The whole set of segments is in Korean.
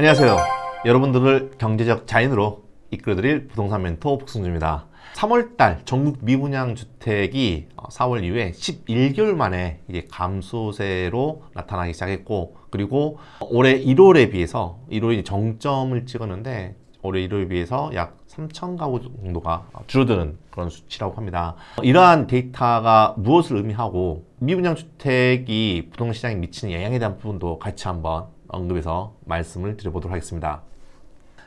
안녕하세요. 여러분들을 경제적 자인으로 이끌어드릴 부동산 멘토 복승주입니다. 3월달 전국 미분양 주택이 4월 어, 이후에 11개월 만에 이제 감소세로 나타나기 시작했고 그리고 올해 1월에 비해서 1월이 정점을 찍었는데 올해 1월에 비해서 약 3천 가구 정도가 줄어드는 그런 수치라고 합니다. 이러한 데이터가 무엇을 의미하고 미분양 주택이 부동시장에 미치는 영향에 대한 부분도 같이 한번 언급해서 말씀을 드려보도록 하겠습니다.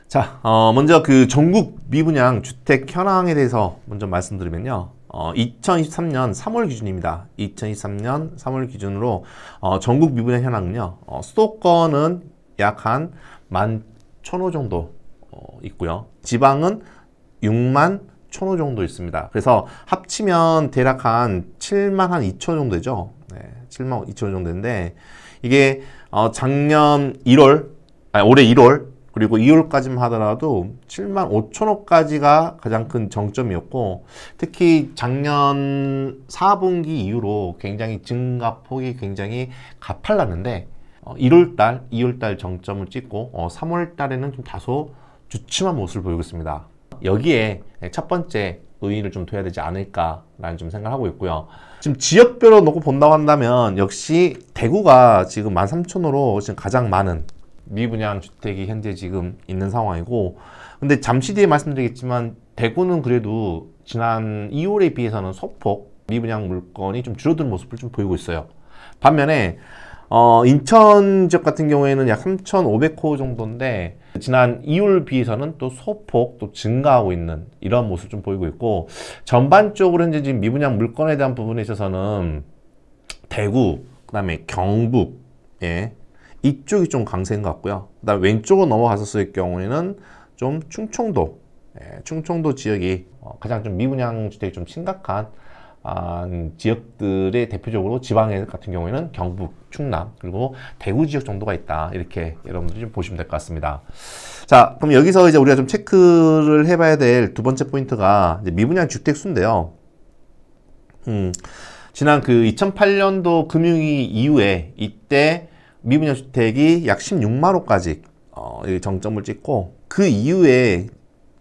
자, 어, 먼저 그 전국 미분양 주택 현황에 대해서 먼저 말씀드리면요. 어, 2023년 3월 기준입니다. 2023년 3월 기준으로 어, 전국 미분양 현황은요. 어, 수도권은 약 한 1만 1천호 정도 어, 있고요. 지방은 6만 천호 정도 있습니다. 그래서 합치면 대략 한 7만 한 2천 호 정도 되죠. 네, 7만 2천 호 정도인데 이게 어, 작년 1월, 아니, 올해 1월, 그리고 2월까지만 하더라도 7만 5천호까지가 가장 큰 정점이었고 특히 작년 4분기 이후로 굉장히 증가폭이 굉장히 가팔랐는데 1월달, 어, 2월달 정점을 찍고 3월달에는 어, 좀 다소 주춤한 모습을 보이고 있습니다. 여기에 첫 번째 의의를 좀 둬야 되지 않을까라는 좀 생각하고 을 있고요. 지금 지역별로 놓고 본다고 한다면 역시 대구가 지금 13,000호로 지금 가장 많은 미분양 주택이 현재 지금 있는 상황이고 근데 잠시 뒤에 말씀드리겠지만 대구는 그래도 지난 2월에 비해서는 소폭 미분양 물건이 좀 줄어든 모습을 좀 보이고 있어요. 반면에 어, 인천 지역 같은 경우에는 약 3,500호 정도인데 지난 이율 비해서는 또 소폭 또 증가하고 있는 이런 모습 좀 보이고 있고 전반적으로 현재 지금 미분양 물건에 대한 부분에 있어서는 대구, 그 다음에 경북, 예. 이쪽이 좀 강세인 것 같고요. 그 다음 왼쪽으로 넘어갔었을 경우에는 좀 충청도, 예, 충청도 지역이 어, 가장 좀 미분양 주택이 좀 심각한 지역들의 대표적으로 지방에 같은 경우에는 경북, 충남, 그리고 대구 지역 정도가 있다. 이렇게 여러분들이 좀 보시면 될 것 같습니다. 자, 그럼 여기서 이제 우리가 좀 체크를 해봐야 될 두 번째 포인트가 미분양 주택 수인데요. 음, 지난 그 2008년도 금융위 이후에 이때 미분양 주택이 약 16만 호까지 어, 정점을 찍고 그 이후에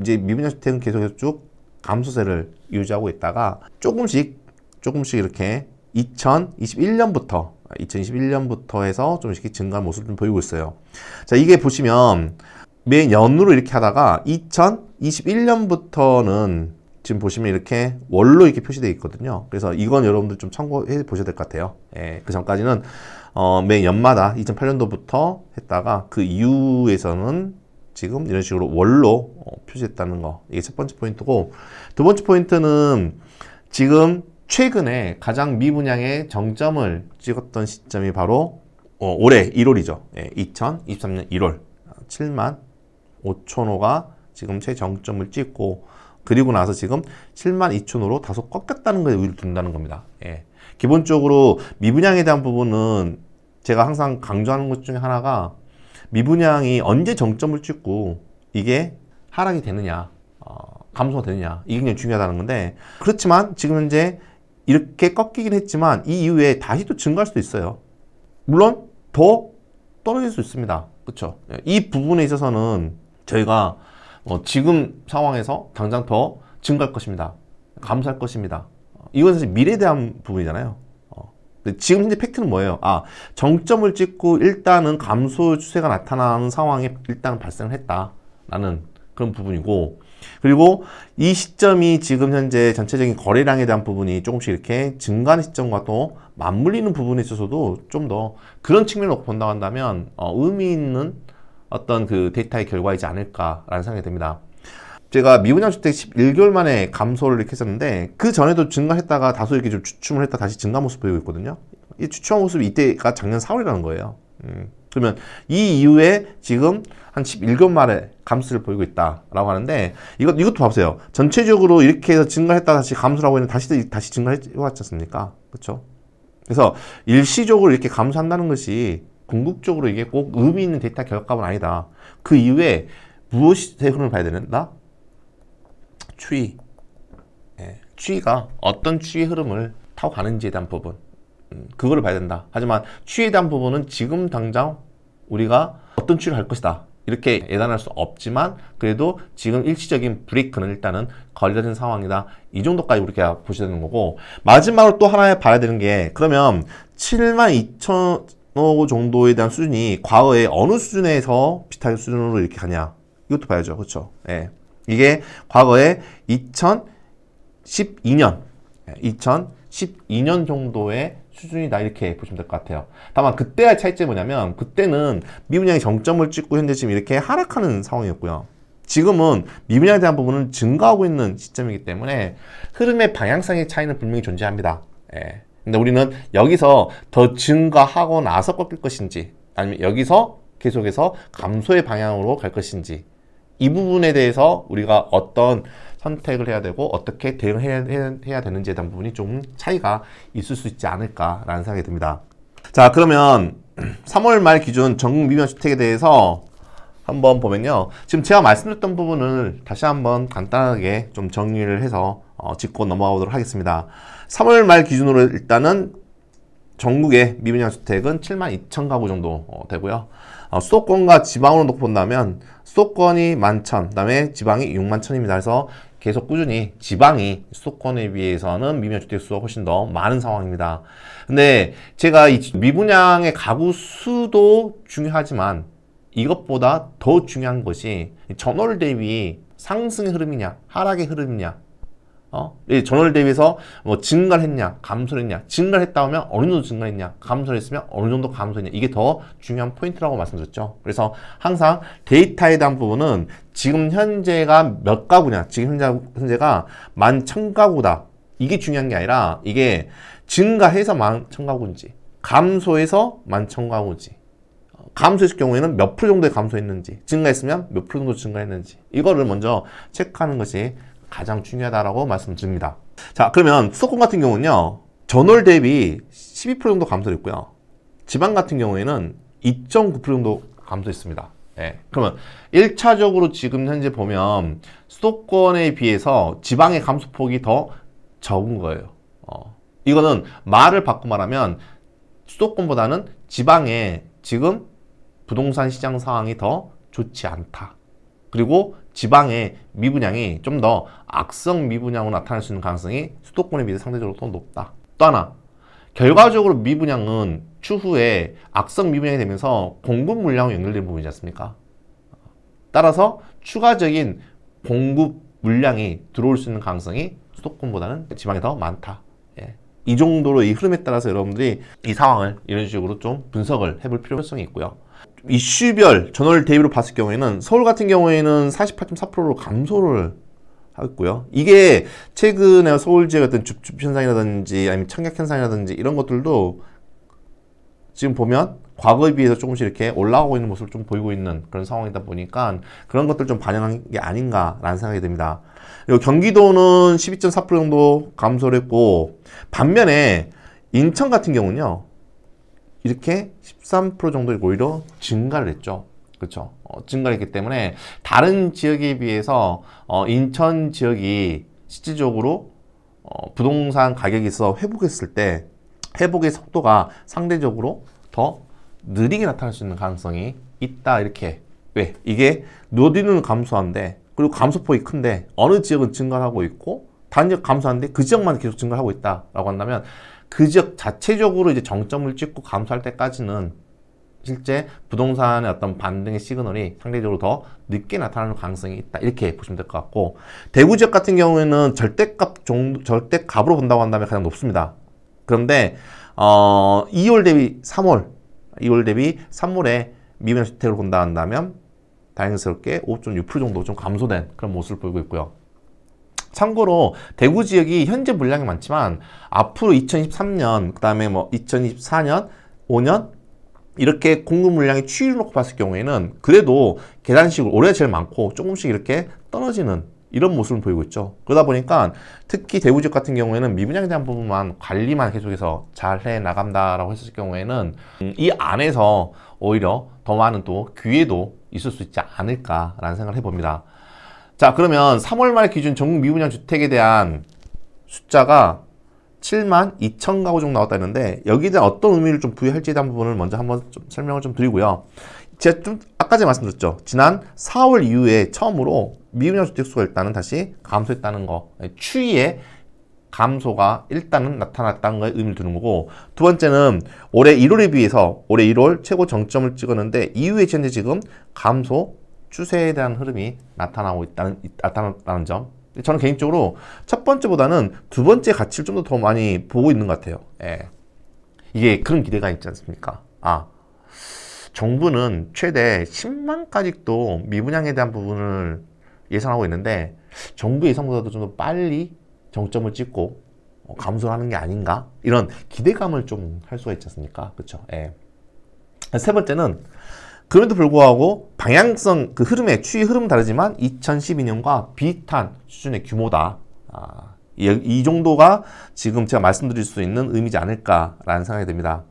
이제 미분양 주택은 계속해서 쭉 감소세를 유지하고 있다가 조금씩 조금씩 이렇게 2021년부터 2021년부터 해서 좀씩 증가한 모습을 좀 보이고 있어요. 자, 이게 보시면 매년으로 이렇게 하다가 2021년부터는 지금 보시면 이렇게 월로 이렇게 표시되어 있거든요. 그래서 이건 여러분들 좀 참고해 보셔야 될 것 같아요. 예, 그 전까지는 어, 매 연마다 2008년도부터 했다가 그 이후에서는 지금 이런 식으로 월로 어, 표시했다는 거 이게 첫 번째 포인트고 두 번째 포인트는 지금 최근에 가장 미분양의 정점을 찍었던 시점이 바로 어, 올해 1월이죠 예, 2023년 1월 7만 5천 호가 지금 최정점을 찍고 그리고 나서 지금 7만 2천 호로 다소 꺾였다는 걸 의의를 둔다는 겁니다 예. 기본적으로 미분양에 대한 부분은 제가 항상 강조하는 것 중에 하나가 미분양이 언제 정점을 찍고 이게 하락이 되느냐 어, 감소가 되느냐 이게 굉장히 중요하다는 건데 그렇지만 지금 현재 이렇게 꺾이긴 했지만 이 이후에 다시 또 증가할 수도 있어요 물론 더 떨어질 수 있습니다 그렇죠 이 부분에 있어서는 저희가 어, 지금 상황에서 당장 더 증가할 것입니다 감소할 것입니다 어, 이건 사실 미래에 대한 부분이잖아요 지금 현재 팩트는 뭐예요? 아 정점을 찍고 일단은 감소 추세가 나타나는 상황이 일단 발생했다라는 을 그런 부분이고 그리고 이 시점이 지금 현재 전체적인 거래량에 대한 부분이 조금씩 이렇게 증가하는 시점과 또 맞물리는 부분에 있어서도 좀 더 그런 측면을 본다고 한다면 어, 의미 있는 어떤 그 데이터의 결과이지 않을까라는 생각이 듭니다. 제가 미분양 주택 11개월 만에 감소를 이렇게 했었는데 그 전에도 증가했다가 다소 이렇게 좀 주춤을 했다 다시 증가 모습 보이고 있거든요. 이 주춤한 모습이 이때가 작년 4월이라는 거예요. 음. 그러면 이 이후에 지금 한 11개월 만에 감소를 보이고 있다라고 하는데 이것 이것도 봐보세요. 전체적으로 이렇게 해서 증가했다 다시 감소를하고있는데 다시 다시 증가해왔지 않습니까? 그렇죠? 그래서 일시적으로 이렇게 감소한다는 것이 궁극적으로 이게 꼭 의미 있는 데이터 결과값은 아니다. 그 이후에 무엇의 흐름을 봐야 되는다? 추위 예, 추이가 어떤 추위 흐름을 타고 가는지에 대한 부분 음, 그거를 봐야 된다 하지만 추위에 대한 부분은 지금 당장 우리가 어떤 추위를할 것이다 이렇게 예단할 수 없지만 그래도 지금 일시적인 브레이크는 일단은 걸려진 상황이다 이 정도까지 우리가 보셔야 되는 거고 마지막으로 또 하나 봐야 되는 게 그러면 7만 2천 억 정도에 대한 수준이 과거에 어느 수준에서 비슷한 수준으로 이렇게 가냐 이것도 봐야죠 그렇죠 예. 이게 과거에 2012년, 2012년 예, 정도의 수준이다 이렇게 보시면 될 것 같아요 다만 그때의 차이점이 뭐냐면 그때는 미분양이 정점을 찍고 현재 지금 이렇게 하락하는 상황이었고요 지금은 미분양에 대한 부분은 증가하고 있는 시점이기 때문에 흐름의 방향성의 차이는 분명히 존재합니다 예. 근데 우리는 여기서 더 증가하고 나서 꺾일 것인지 아니면 여기서 계속해서 감소의 방향으로 갈 것인지 이 부분에 대해서 우리가 어떤 선택을 해야 되고 어떻게 대응해야 되는지에 대한 부분이 좀 차이가 있을 수 있지 않을까라는 생각이 듭니다. 자 그러면 3월 말 기준 전국 미면 주택에 대해서 한번 보면요. 지금 제가 말씀드렸던 부분을 다시 한번 간단하게 좀 정리를 해서 어, 짚고 넘어가보도록 하겠습니다. 3월 말 기준으로 일단은 전국의 미분양 주택은 7만 2천 가구 정도 어, 되고요. 어, 수도권과 지방으로 놓고 본다면 수도권이 1만 천, 그다음에 지방이 6만 천입니다. 그래서 계속 꾸준히 지방이 수도권에 비해서는 미분양 주택 수가 훨씬 더 많은 상황입니다. 근데 제가 이 미분양의 가구 수도 중요하지만 이것보다 더 중요한 것이 전월 대비 상승의 흐름이냐 하락의 흐름이냐 어? 이 전월 대비해서 뭐 증가를 했냐, 감소를 했냐, 증가를 했다 하면 어느 정도 증가 했냐, 감소를 했으면 어느 정도 감소했냐, 이게 더 중요한 포인트라고 말씀드렸죠. 그래서 항상 데이터에 대한 부분은 지금 현재가 몇 가구냐, 지금 현재, 현재가 만 천 가구다. 이게 중요한 게 아니라 이게 증가해서 만 천 가구인지, 감소해서 만 천 가구인지, 감소했을 경우에는 몇 프로 정도의 감소했는지, 증가했으면 몇 프로 정도 증가했는지, 이거를 먼저 체크하는 것이 가장 중요하다라고 말씀드립니다. 자 그러면 수도권 같은 경우는요 전월 대비 12% 정도 감소했고요 지방 같은 경우에는 2.9% 정도 감소했습니다. 예. 그러면 1차적으로 지금 현재 보면 수도권에 비해서 지방의 감소폭이 더 적은 거예요. 어. 이거는 말을 바꿔 말하면 수도권보다는 지방에 지금 부동산 시장 상황이 더 좋지 않다. 그리고 지방의 미분양이 좀 더 악성 미분양으로 나타날 수 있는 가능성이 수도권에 비해 상대적으로 더 높다. 또 하나, 결과적으로 미분양은 추후에 악성 미분양이 되면서 공급 물량으로연결되 부분이지 않습니까? 따라서 추가적인 공급 물량이 들어올 수 있는 가능성이 수도권보다는 지방에더 많다. 예. 이 정도로 이 흐름에 따라서 여러분들이 이 상황을 이런 식으로 좀 분석을 해볼 필요성이 있고요. 이슈별 전월 대비로 봤을 경우에는 서울 같은 경우에는 48.4%로 감소를 하고요. 이게 최근에 서울지역 어떤 줍줍 현상이라든지 아니면 청약 현상이라든지 이런 것들도 지금 보면 과거에 비해서 조금씩 이렇게 올라오고 있는 모습을 좀 보이고 있는 그런 상황이다 보니까 그런 것들 좀 반영한 게 아닌가라는 생각이 듭니다. 그리고 경기도는 12.4% 정도 감소를 했고 반면에 인천 같은 경우는요. 이렇게 13% 정도 오히려 증가를 했죠. 그렇죠. 어, 증가를 했기 때문에 다른 지역에 비해서 어, 인천 지역이 실질적으로 어, 부동산 가격이 있어 회복했을 때 회복의 속도가 상대적으로 더 느리게 나타날 수 있는 가능성이 있다 이렇게 왜 네, 이게 노디는 감소한데 그리고 감소폭이 큰데 어느 지역은 증가하고 있고 단지 감소하는데 그 지역만 계속 증가하고 있다라고 한다면 그 지역 자체적으로 이제 정점을 찍고 감소할 때까지는 실제 부동산의 어떤 반등의 시그널이 상대적으로 더 늦게 나타나는 가능성이 있다 이렇게 보시면 될 것 같고 대구 지역 같은 경우에는 절대값 정도 절대값으로 본다고 한다면 가장 높습니다 그런데 어 2월 대비 3월 2월 대비 3월에 미분양 주택을 본다 한다면 다행스럽게 5.6% 정도 좀 감소된 그런 모습을 보이고 있고요 참고로 대구 지역이 현재 물량이 많지만 앞으로 2023년 그다음에 뭐 2024년 5년 이렇게 공급 물량이 추이를 놓고 봤을 경우에는 그래도 계단식으로 올해 제일 많고 조금씩 이렇게 떨어지는 이런 모습을 보이고 있죠. 그러다 보니까 특히 대구 지역 같은 경우에는 미분양에 대한 부분만 관리만 계속해서 잘 해 나간다라고 했을 경우에는 이 안에서 오히려 더 많은 또 기회도 있을 수 있지 않을까라는 생각을 해봅니다. 자 그러면 3월 말 기준 전국 미분양 주택에 대한 숫자가 7만 2천 가구 정도 나왔다 했는데 여기에 대한 어떤 의미를 좀 부여할지에 대한 부분을 먼저 한번 좀 설명을 좀 드리고요. 제가 좀 아까 전에 말씀드렸죠. 지난 4월 이후에 처음으로 미분양 주택수가 일단은 다시 감소했다는 거. 추위에 감소가 일단은 나타났다는 거에 의미를 두는 거고 두 번째는 올해 1월에 비해서 올해 1월 최고 정점을 찍었는데 이후에 현재 지금 감소 추세에 대한 흐름이 나타나고 있다는, 나타났다는 점 저는 개인적으로 첫 번째보다는 두 번째 가치를 좀 더 많이 보고 있는 것 같아요 예. 이게 그런 기대가 있지 않습니까 아 정부는 최대 10만 까지도 미분양에 대한 부분을 예상하고 있는데 정부 예상보다도 좀 더 빨리 정점을 찍고 어, 감소를 하는 게 아닌가 이런 기대감을 좀 할 수가 있지 않습니까 그쵸 예. 세 번째는 그럼에도 불구하고 방향성 그 흐름의 추이 흐름 다르지만 2012년과 비슷한 수준의 규모다. 아, 이, 이 정도가 지금 제가 말씀드릴 수 있는 의미지 않을까라는 생각이 듭니다.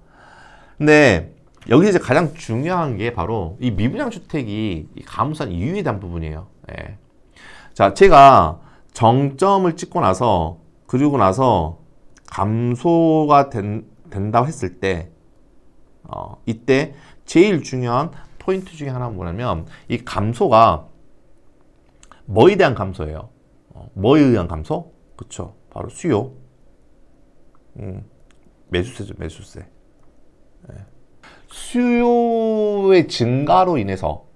근데 여기서 이제 가장 중요한 게 바로 이 미분양 주택이 감소한 이유에 대한 부분이에요. 예. 자, 제가 정점을 찍고 나서 그리고 나서 감소가 된, 된다고 했을 때 어, 이때 제일 중요한 포인트 중에 하나가 뭐냐면 이 감소가 뭐에 대한 감소예요? 어, 뭐에 의한 감소? 그쵸 바로 수요 음, 매수세죠 매수세 네. 수요의 증가로 인해서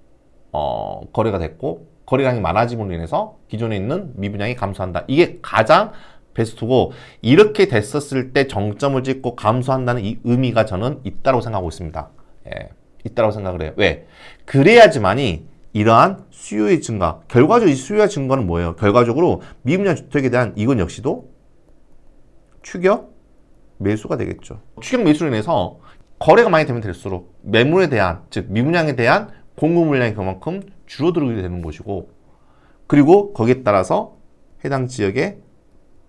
어, 거래가 됐고 거래량이 많아짐으로 인해서 기존에 있는 미분양이 감소한다 이게 가장 베스트고 이렇게 됐었을 때 정점을 찍고 감소한다는 이 의미가 저는 있다고 생각하고 있습니다 예. 있다고 생각을 해요. 왜? 그래야지만이 이러한 수요의 증가, 결과적으로 이 수요의 증가는 뭐예요? 결과적으로 미분양 주택에 대한 이건 역시도 추격 매수가 되겠죠. 추격 매수로 인해서 거래가 많이 되면 될수록 매물에 대한, 즉 미분양에 대한 공급 물량이 그만큼 줄어들게 되는 것이고 그리고 거기에 따라서 해당 지역의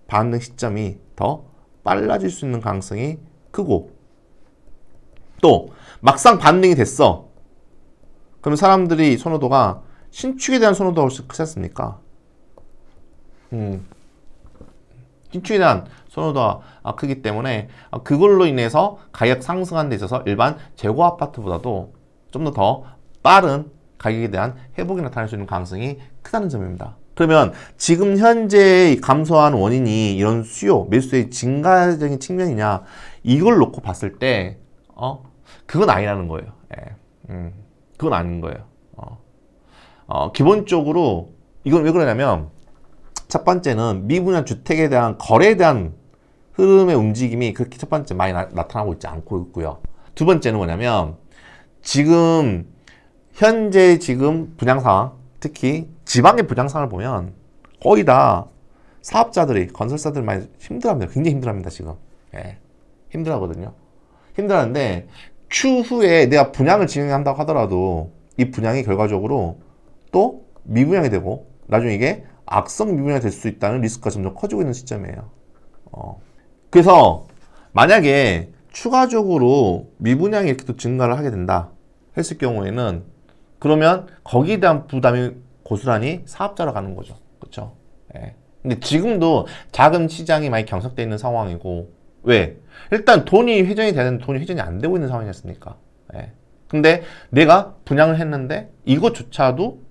반응 시점이 더 빨라질 수 있는 가능성이 크고 또 막상 반등이 됐어. 그럼 사람들이 선호도가 신축에 대한 선호도가 훨씬 크지 않습니까? 음. 신축에 대한 선호도가 아, 크기 때문에 아, 그걸로 인해서 가격 상승한 데 있어서 일반 재고 아파트보다도 좀 더 더 빠른 가격에 대한 회복이 나타날 수 있는 가능성이 크다는 점입니다. 그러면 지금 현재 감소한 원인이 이런 수요, 매수의 증가적인 측면이냐 이걸 놓고 봤을 때 어? 그건 아니라는 거예요. 예. 음. 그건 아닌 거예요. 어. 어, 기본적으로 이건 왜 그러냐면 첫 번째는 미분양 주택에 대한 거래에 대한 흐름의 움직임이 그렇게 첫 번째 많이 나, 타나고 있지 않고 있고요. 두 번째는 뭐냐면 지금 현재 지금 분양 상황 특히 지방의 분양 상황을 보면 거의 다 사업자들이 건설사들이 힘들합니다 굉장히 힘들합니다 지금. 예. 힘들하거든요 힘들었는데 추후에 내가 분양을 진행한다고 하더라도 이 분양이 결과적으로 또 미분양이 되고 나중에 이게 악성 미분양이 될 수 있다는 리스크가 점점 커지고 있는 시점이에요. 어. 그래서 만약에 추가적으로 미분양이 이렇게 또 증가를 하게 된다 했을 경우에는 그러면 거기에 대한 부담이 고스란히 사업자로 가는 거죠. 그렇죠? 예. 근데 지금도 자금 시장이 많이 경색되어 있는 상황이고 왜? 일단 돈이 회전이 되는 돈이 회전이 안 되고 있는 상황이었습니까 예. 근데 내가 분양을 했는데 이것조차도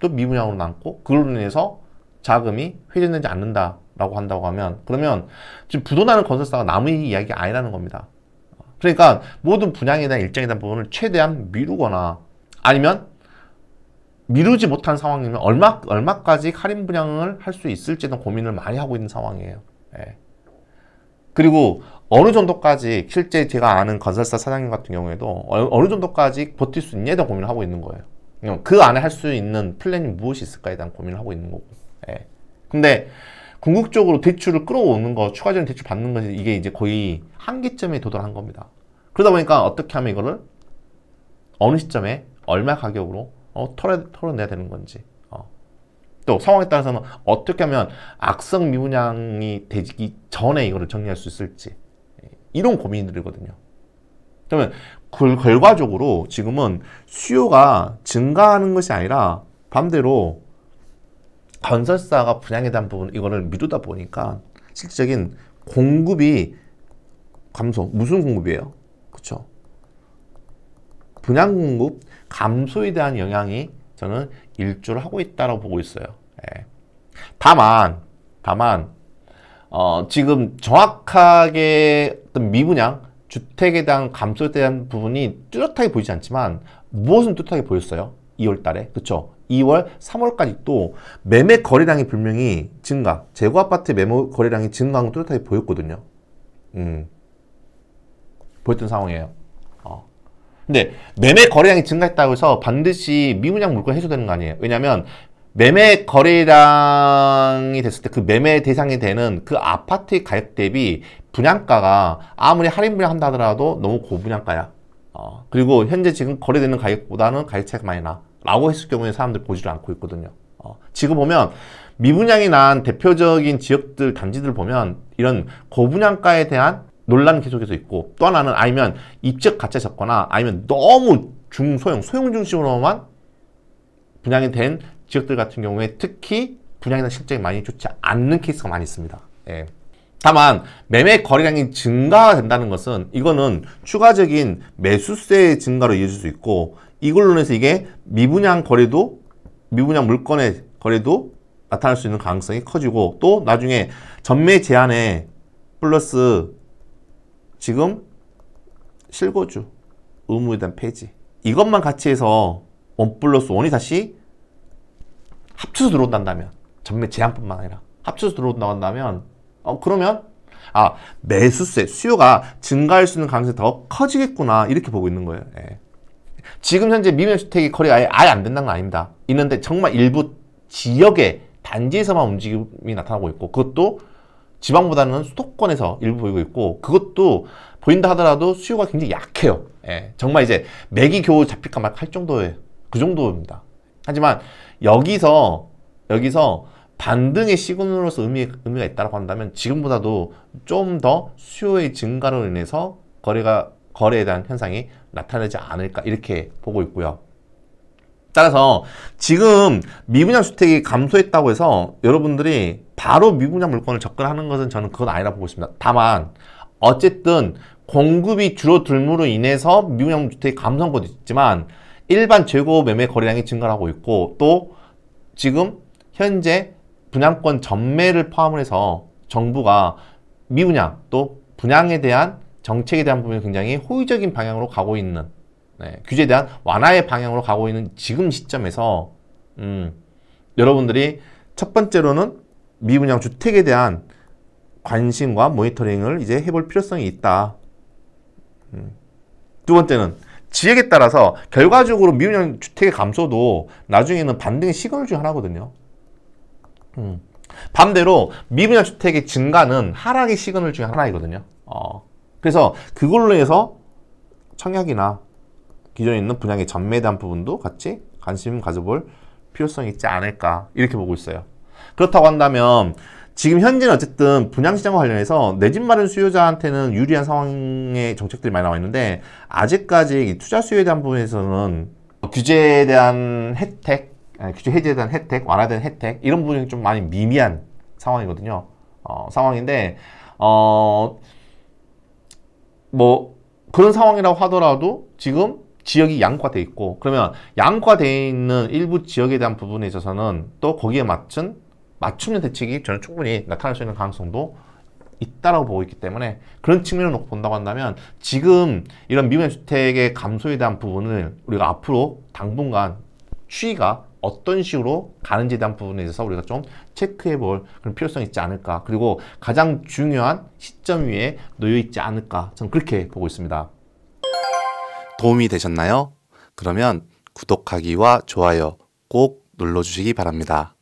또 미분양으로 남고 그걸로 인해서 자금이 회전되지 않는다라고 한다고 하면 그러면 지금 부도나는 건설사가 남의 이야기가 아니라는 겁니다. 그러니까 모든 분양에 대한 일정에 대한 부분을 최대한 미루거나 아니면 미루지 못한 상황이면 얼마, 얼마까지 할인 분양을 할 수 있을지는 고민을 많이 하고 있는 상황이에요. 예. 그리고 어느 정도까지 실제 제가 아는 건설사 사장님 같은 경우에도 어, 어느 정도까지 버틸 수 있냐에 대한 고민을 하고 있는 거예요. 그 안에 할 수 있는 플랜이 무엇이 있을까에 대한 고민을 하고 있는 거고. 예. 근데 궁극적으로 대출을 끌어오는 거, 추가적인 대출 받는 것이 이게 이제 거의 한계점에 도달한 겁니다. 그러다 보니까 어떻게 하면 이거를 어느 시점에 얼마 가격으로 어, 털어, 털어내야 되는 건지 또 상황에 따라서는 어떻게 하면 악성 미분양이 되기 전에 이거를 정리할 수 있을지 예, 이런 고민들이거든요. 그러면 그 결과적으로 지금은 수요가 증가하는 것이 아니라 반대로 건설사가 분양에 대한 부분 이거를 미루다 보니까 실질적인 공급이 감소 무슨 공급이에요? 그렇죠? 분양 공급 감소에 대한 영향이 저는 일조를 하고 있다고 라 보고 있어요. 예. 다만, 다만, 어, 지금 정확하게 어떤 미분양, 주택에 대한 감소에 대한 부분이 뚜렷하게 보이지 않지만 무엇은 뚜렷하게 보였어요? 2월 달에. 그쵸? 2월, 3월까지 또 매매 거래량이 분명히 증가, 재고 아파트 매매 거래량이 증가한 거 뚜렷하게 보였거든요. 음. 보였던 상황이에요. 근데 매매 거래량이 증가했다고 해서 반드시 미분양 물건 해소되는 거 아니에요. 왜냐하면 매매 거래량이 됐을 때 그 매매 대상이 되는 그 아파트의 가격 대비 분양가가 아무리 할인 분양한다 하더라도 너무 고분양가야. 어, 그리고 현재 지금 거래되는 가격보다는 가격 차이가 많이 나. 라고 했을 경우에 사람들 보지를 않고 있거든요. 어, 지금 보면 미분양이 난 대표적인 지역들, 단지들 보면 이런 고분양가에 대한 논란 계속해서 있고 또 하나는 아니면 입적 가짜 섞거나 아니면 너무 중소형, 소형 중심으로만 분양이 된 지역들 같은 경우에 특히 분양이나 실적이 많이 좋지 않는 케이스가 많이 있습니다. 예. 다만 매매 거래량이 증가된다는 것은 이거는 추가적인 매수세 증가로 이어질 수 있고 이걸로 인해서 이게 미분양 거래도 미분양 물건의 거래도 나타날 수 있는 가능성이 커지고 또 나중에 전매 제한에 플러스 지금 실거주 의무에 대한 폐지 이것만 같이 해서 원 플러스 원이 다시 합쳐서 들어온다면 전매 제한뿐만 아니라 합쳐서 들어온다면 어 그러면 아 매수세 수요가 증가할 수 있는 가능성이 더 커지겠구나 이렇게 보고 있는 거예요 예. 지금 현재 미면주택이 거래가 아예, 아예 안 된다는 건 아닙니다 있는데 정말 일부 지역의 단지에서만 움직임이 나타나고 있고 그것도 지방보다는 수도권에서 일부 보이고 있고 그것도 보인다 하더라도 수요가 굉장히 약해요. 예, 정말 이제 맥이 겨우 잡힐까 말까 할 정도의 그 정도입니다. 하지만 여기서 여기서 반등의 시그널로서 의미, 의미가 있다고 한다면 지금보다도 좀 더 수요의 증가로 인해서 거래가 거래에 대한 현상이 나타나지 않을까 이렇게 보고 있고요. 따라서 지금 미분양 주택이 감소했다고 해서 여러분들이 바로 미분양 물건을 접근하는 것은 저는 그건 아니라 보고 있습니다. 다만 어쨌든 공급이 줄어들므로 인해서 미분양 주택이 감소한 것도 있지만 일반 재고 매매 거래량이 증가하고 있고 또 지금 현재 분양권 전매를 포함을 해서 정부가 미분양 또 분양에 대한 정책에 대한 부분이 굉장히 호의적인 방향으로 가고 있는 네, 규제에 대한 완화의 방향으로 가고 있는 지금 시점에서 음, 여러분들이 첫 번째로는 미분양 주택에 대한 관심과 모니터링을 이제 해볼 필요성이 있다. 음, 두 번째는 지역에 따라서 결과적으로 미분양 주택의 감소도 나중에는 반등의 시그널 중 하나거든요. 음. 반대로 미분양 주택의 증가는 하락의 시그널 중 하나이거든요. 어. 그래서 그걸로 해서 청약이나 기존에 있는 분양의 전매에 대한 부분도 같이 관심 가져볼 필요성이 있지 않을까 이렇게 보고 있어요. 그렇다고 한다면 지금 현재는 어쨌든 분양시장과 관련해서 내 집 마련 수요자한테는 유리한 상황의 정책들이 많이 나와 있는데 아직까지 투자 수요에 대한 부분에서는 규제에 대한 혜택, 규제 해제에 대한 혜택, 완화된 혜택 이런 부분이 좀 많이 미미한 상황이거든요. 어, 상황인데 어, 뭐 그런 상황이라고 하더라도 지금 지역이 양과되어 있고 그러면 양과되어 있는 일부 지역에 대한 부분에 있어서는 또 거기에 맞춘 맞춤형 대책이 저는 충분히 나타날 수 있는 가능성도 있다라고 보고 있기 때문에 그런 측면을 놓고 본다고 한다면 지금 이런 미분양 주택의 감소에 대한 부분을 우리가 앞으로 당분간 추이가 어떤 식으로 가는지에 대한 부분에 있어서 우리가 좀 체크해 볼 그런 필요성이 있지 않을까 그리고 가장 중요한 시점 위에 놓여 있지 않을까 저는 그렇게 보고 있습니다. 도움이 되셨나요? 그러면 구독하기와 좋아요 꼭 눌러주시기 바랍니다.